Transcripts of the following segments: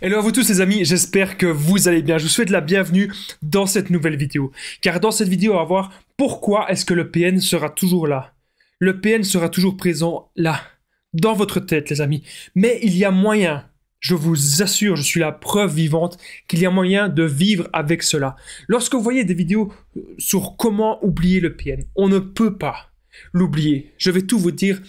Hello à vous tous les amis, j'espère que vous allez bien. Je vous souhaite la bienvenue dans cette nouvelle vidéo. Car dans cette vidéo, on va voir pourquoi est-ce que le PN sera toujours là. Le PN sera toujours présent là, dans votre tête les amis. Mais il y a moyen, je vous assure, je suis la preuve vivante qu'il y a moyen de vivre avec cela. Lorsque vous voyez des vidéos euh, sur comment oublier le PN, on ne peut pas l'oublier. Je vais tout vous dire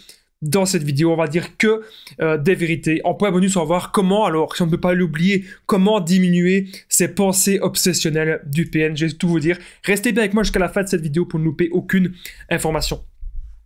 dans cette vidéo, on va dire que euh, des vérités. En point bonus, on va voir comment, alors si on ne peut pas l'oublier, comment diminuer ces pensées obsessionnelles du PN. Je vais tout vous dire. Restez bien avec moi jusqu'à la fin de cette vidéo pour ne louper aucune information.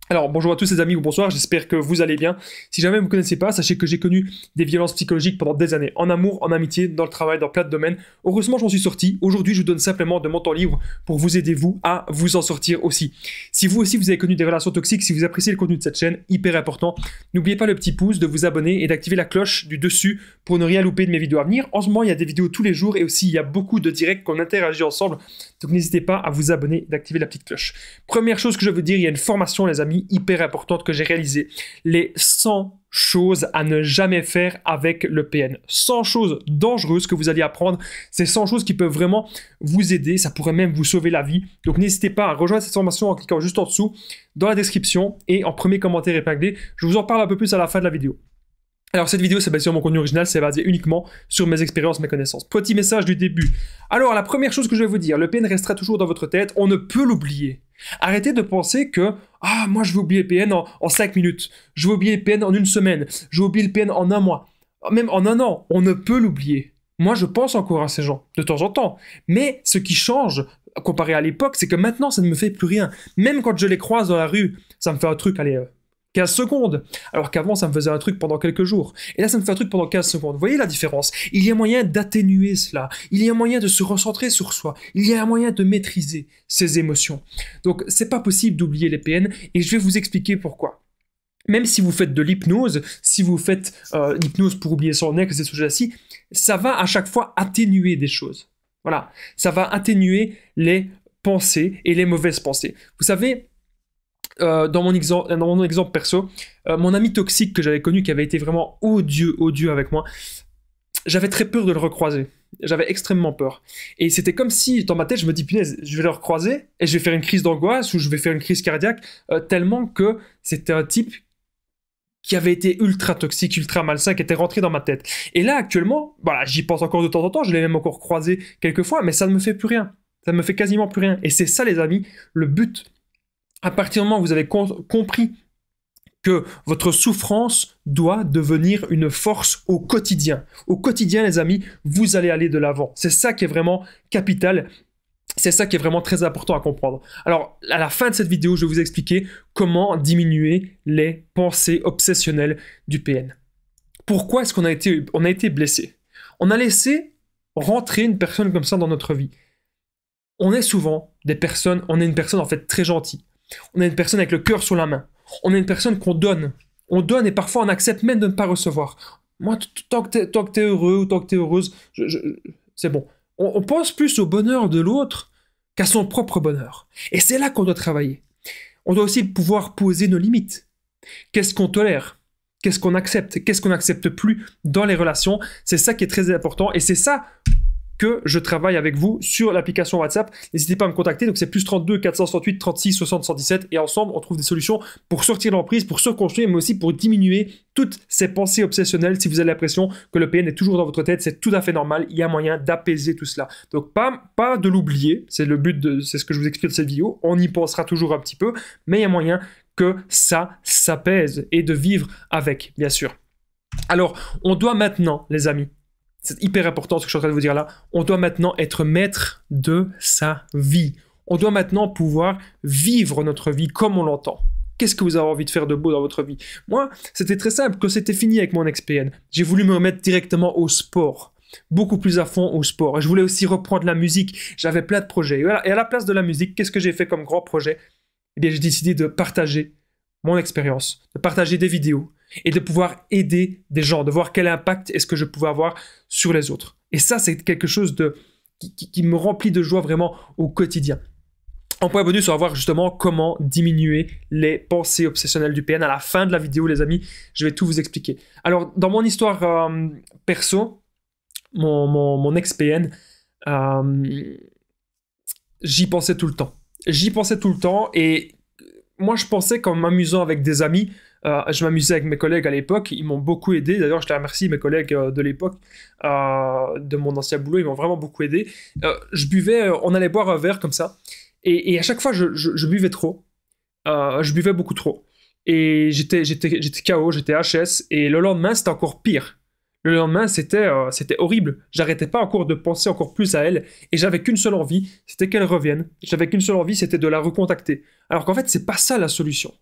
Alors bonjour à tous les amis ou bonsoir, j'espère que vous allez bien. Si jamais vous ne connaissez pas, sachez que j'ai connu des violences psychologiques pendant des années, en amour, en amitié, dans le travail, dans plein de domaines. Heureusement, j'en suis sorti. Aujourd'hui, je vous donne simplement de mon temps libre pour vous aider, vous, à vous en sortir aussi. Si vous aussi, vous avez connu des relations toxiques, si vous appréciez le contenu de cette chaîne, hyper important, n'oubliez pas le petit pouce, de vous abonner et d'activer la cloche du dessus pour ne rien louper de mes vidéos à venir. En ce moment, il y a des vidéos tous les jours et aussi, il y a beaucoup de directs qu'on interagit ensemble. Donc n'hésitez pas à vous abonner, d'activer la petite cloche. Première chose que je veux dire, il y a une formation, les amis hyper importante que j'ai réalisé, Les 100 choses à ne jamais faire avec le PN. 100 choses dangereuses que vous allez apprendre. C'est 100 choses qui peuvent vraiment vous aider. Ça pourrait même vous sauver la vie. Donc n'hésitez pas à rejoindre cette formation en cliquant juste en dessous dans la description et en premier commentaire épinglé. Je vous en parle un peu plus à la fin de la vidéo. Alors cette vidéo, c'est basé sur mon contenu original, c'est basé uniquement sur mes expériences, mes connaissances. Petit message du début. Alors la première chose que je vais vous dire, le PN restera toujours dans votre tête, on ne peut l'oublier. Arrêtez de penser que ah moi je vais oublier le PN en, cinq 5 minutes, je vais oublier le PN en une semaine, je vais oublier le PN en un mois, ah, même en un an, on ne peut l'oublier. Moi je pense encore à ces gens de temps en temps, mais ce qui change comparé à l'époque, c'est que maintenant ça ne me fait plus rien. Même quand je les croise dans la rue, ça me fait un truc, allez, euh, 15 secondes, alors qu'avant ça me faisait un truc pendant quelques jours. Et là ça me fait un truc pendant 15 secondes. Vous voyez la différence Il y a moyen d'atténuer cela, il y a moyen de se recentrer sur soi, il y a un moyen de maîtriser ses émotions. Donc c'est pas possible d'oublier les PN et je vais vous expliquer pourquoi même si vous faites de l'hypnose, si vous faites euh, l'hypnose pour oublier son ex et ce choses assis, ça va à chaque fois atténuer des choses. Voilà, ça va atténuer les pensées et les mauvaises pensées. Vous savez, euh, euh, dans, mon exemple, perso, euh, mon ami toxique que j'avais connu, qui avait été vraiment odieux, odieux avec moi, j'avais très peur de le recroiser. J'avais extrêmement peur. Et c'était comme si, dans ma tête, je me dis, punaise, je vais le recroiser et je vais faire une crise d'angoisse ou je vais faire une crise cardiaque, tellement que c'était un type qui avait été ultra toxique, ultra malsain, qui était rentré dans ma tête. Et là, actuellement, voilà, j'y pense encore de temps en temps, je l'ai même encore croisé quelques fois, mais ça ne me fait plus rien. Ça ne me fait quasiment plus rien. Et c'est ça, les amis, le but à partir du moment où vous avez compris que votre souffrance doit devenir une force au quotidien. Au quotidien, les amis, vous allez aller de l'avant. C'est ça qui est vraiment capital. C'est ça qui est vraiment très important à comprendre. Alors, à la fin de cette vidéo, je vais vous expliquer comment diminuer les pensées obsessionnelles du PN. Pourquoi est-ce qu'on a été, on a été blessé On a laissé rentrer une personne comme ça dans notre vie. On est souvent des personnes, on est une personne en fait très gentille. On est une personne avec le cœur sur la main. On est une personne qu'on donne. On donne et parfois on accepte même de ne pas recevoir. Moi, tant que t'es heureux ou tant que t'es heureuse, c'est bon. On, on pense plus au bonheur de l'autre qu'à son propre bonheur. Et c'est là qu'on doit travailler. On doit aussi pouvoir poser nos limites. Qu'est-ce qu'on tolère Qu'est-ce qu'on accepte Qu'est-ce qu'on n'accepte plus dans les relations C'est ça qui est très important et c'est ça que je travaille avec vous sur l'application WhatsApp. N'hésitez pas à me contacter. Donc c'est plus 32 468 36 60 et ensemble on trouve des solutions pour sortir l'emprise, pour se construire, mais aussi pour diminuer toutes ces pensées obsessionnelles. Si vous avez l'impression que le PN est toujours dans votre tête, c'est tout à fait normal. Il y a moyen d'apaiser tout cela. Donc pas, pas de l'oublier. C'est le but de, c'est ce que je vous explique de cette vidéo. On y pensera toujours un petit peu, mais il y a moyen que ça s'apaise et de vivre avec, bien sûr. Alors, on doit maintenant, les amis, c'est hyper important ce que je suis en train de vous dire là, on doit maintenant être maître de sa vie. On doit maintenant pouvoir vivre notre vie comme on l'entend. Qu'est-ce que vous avez envie de faire de beau dans votre vie Moi, c'était très simple, que c'était fini avec mon XPN, j'ai voulu me remettre directement au sport beaucoup plus à fond au sport. Je voulais aussi reprendre la musique. J'avais plein de projets. Et à la place de la musique, qu'est-ce que j'ai fait comme grand projet Eh bien, j'ai décidé de partager mon expérience, de partager des vidéos, et de pouvoir aider des gens, de voir quel impact est-ce que je pouvais avoir sur les autres. Et ça, c'est quelque chose qui, me remplit de joie vraiment au quotidien. En point bonus, on va voir justement comment diminuer les pensées obsessionnelles du PN. À la fin de la vidéo, les amis, je vais tout vous expliquer. Alors, dans mon histoire euh, perso, mon, mon, ex-PN, euh, j'y pensais tout le temps. J'y pensais tout le temps et moi, je pensais qu'en m'amusant avec des amis, euh, je m'amusais avec mes collègues à l'époque, ils m'ont beaucoup aidé. D'ailleurs, je te remercie, mes collègues euh, de l'époque, euh, de mon ancien boulot, ils m'ont vraiment beaucoup aidé. je buvais, on allait boire un verre comme ça, et, à chaque fois, je, buvais trop. je buvais beaucoup trop. Et j'étais, j'étais, j'étais KO, j'étais HS, et le lendemain, c'était encore pire. Le lendemain, c'était, c'était horrible. J'arrêtais pas encore de penser encore plus à elle, et j'avais qu'une seule envie, c'était qu'elle revienne. J'avais qu'une seule envie, c'était de la recontacter. Alors qu'en fait, c'est pas ça la solution.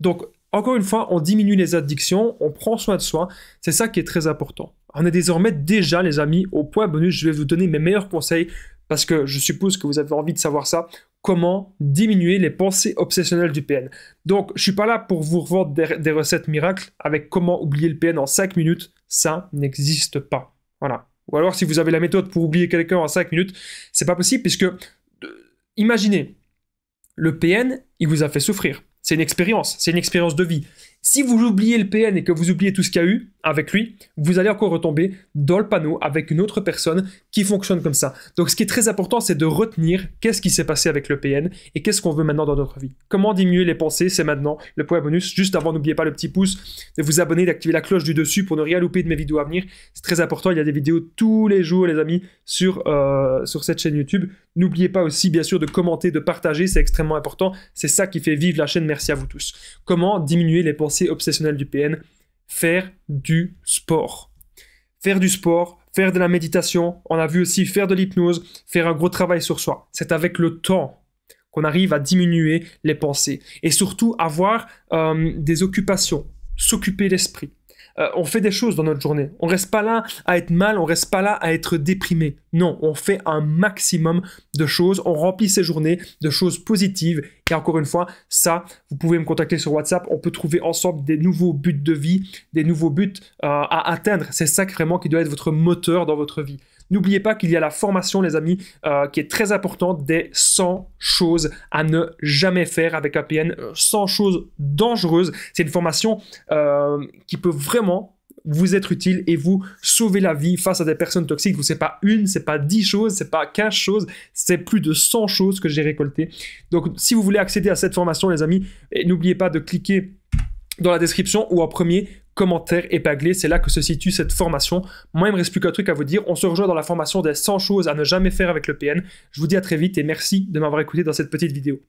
Donc, encore une fois, on diminue les addictions, on prend soin de soi, c'est ça qui est très important. On est désormais déjà, les amis, au point bonus, je vais vous donner mes meilleurs conseils, parce que je suppose que vous avez envie de savoir ça, comment diminuer les pensées obsessionnelles du PN. Donc, je ne suis pas là pour vous revendre des, recettes miracles avec comment oublier le PN en 5 minutes, ça n'existe pas. Voilà. Ou alors, si vous avez la méthode pour oublier quelqu'un en 5 minutes, c'est pas possible, puisque, euh, imaginez, le PN, il vous a fait souffrir c'est une expérience, c'est une expérience de vie. Si vous oubliez le PN et que vous oubliez tout ce qu'il y a eu avec lui, vous allez encore retomber dans le panneau avec une autre personne qui fonctionne comme ça. Donc ce qui est très important, c'est de retenir qu'est-ce qui s'est passé avec le PN et qu'est-ce qu'on veut maintenant dans notre vie. Comment diminuer les pensées, c'est maintenant le point bonus. Juste avant, n'oubliez pas le petit pouce, de vous abonner, d'activer la cloche du dessus pour ne rien louper de mes vidéos à venir. C'est très important, il y a des vidéos tous les jours, les amis, sur, euh, sur cette chaîne YouTube. N'oubliez pas aussi, bien sûr, de commenter, de partager, c'est extrêmement important. C'est ça qui fait vivre la chaîne. Merci à vous tous. Comment diminuer les pensées obsessionnel du PN, faire du sport. Faire du sport, faire de la méditation, on a vu aussi faire de l'hypnose, faire un gros travail sur soi. C'est avec le temps qu'on arrive à diminuer les pensées et surtout avoir euh, des occupations, s'occuper l'esprit. Euh, on fait des choses dans notre journée. On reste pas là à être mal, on reste pas là à être déprimé. Non, on fait un maximum de choses, on remplit ses journées de choses positives. Et encore une fois, ça, vous pouvez me contacter sur WhatsApp. On peut trouver ensemble des nouveaux buts de vie, des nouveaux buts euh, à atteindre. C'est ça vraiment qui doit être votre moteur dans votre vie. N'oubliez pas qu'il y a la formation, les amis, euh, qui est très importante des 100 choses à ne jamais faire avec APN, 100 euh, choses dangereuses. C'est une formation euh, qui peut vraiment vous être utile et vous sauver la vie face à des personnes toxiques. Ce n'est pas une, ce n'est pas 10 choses, ce n'est pas 15 choses, c'est plus de 100 choses que j'ai récoltées. Donc, si vous voulez accéder à cette formation, les amis, n'oubliez pas de cliquer dans la description ou en premier commentaires épaglé, C'est là que se situe cette formation. Moi, il me reste plus qu'un truc à vous dire. On se rejoint dans la formation des 100 choses à ne jamais faire avec le PN. Je vous dis à très vite et merci de m'avoir écouté dans cette petite vidéo.